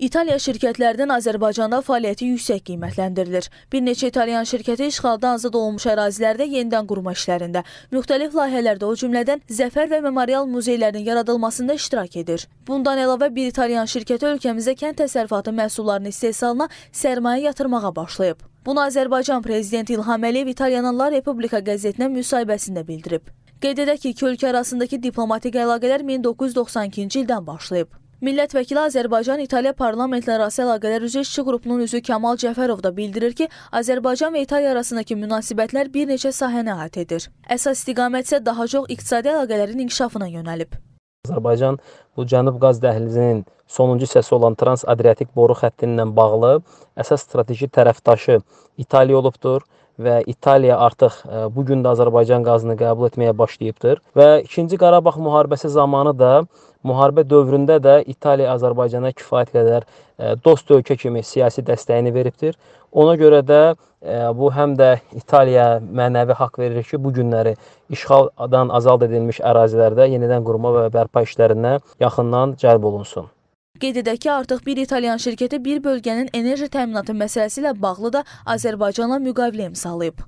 İtaliya şirkətlərdən Azərbaycanda fəaliyyəti yüksək qiymətləndirilir. Bir neçə İtalyan şirkəti işğaldan azad olunmuş ərazilərdə yenidən qurma işlərində, müxtəlif layihələrdə o cümlədən zəfər və memorial muzeylərinin yaradılmasında iştirak edir. Bundan əlavə bir İtalyan şirkəti ölkəmizə kənd təsərrüfatı məhsullarının istehsalına sərmayə yatırmağa başlayıb. Bunu Azərbaycan prezidenti İlham Əliyev İtalyanlar Respublika qəzetinə müsahibəsində bildirib. Qeyd edək ki, iki ölkə arasındakı diplomatik əlaqələr 1992-ci ildən başlayıb. Millət vəkili Azərbaycan-İtaliya parlamentlərarası əlaqələr üzrə işçi qrupunun üzvü Kamal Cəfərov da bildirir ki, Azərbaycan və İtaliya arasındakı münasibətlər bir neçə sahəni əhatə edir. Əsas istiqamət isə daha çox iqtisadi əlaqələrin inkişafına yönəlib. Azərbaycan bu Cənub qaz dəhlizinin sonuncu hissəsi olan Trans-Adriatik boru xətti ilə bağlı əsas strateji tərəfdaşı İtaliya olubdur və İtaliya artıq e, bu gün də Azərbaycan qazını qəbul etməyə başlayıbdır və 2-ci Qarabağ müharibəsi zamanı da müharibə dövründə də İtaliya Azərbaycana kifayət qədər e, dost ölkə kimi siyasi dəstəyini veribdir. Ona görə də e, bu həm də İtaliya mənəvi haqq verir ki, bu günləri işğaldan azad edilmiş ərazilərdə yenidən qurma və bərpa işlərinə yaxından cəlb olunsun. Qeyd edək ki, artıq bir italyan şirkəti bir bölgənin enerji təminatı məsələsi ilə bağlı da Azərbaycanla müqavilə imzalayıb.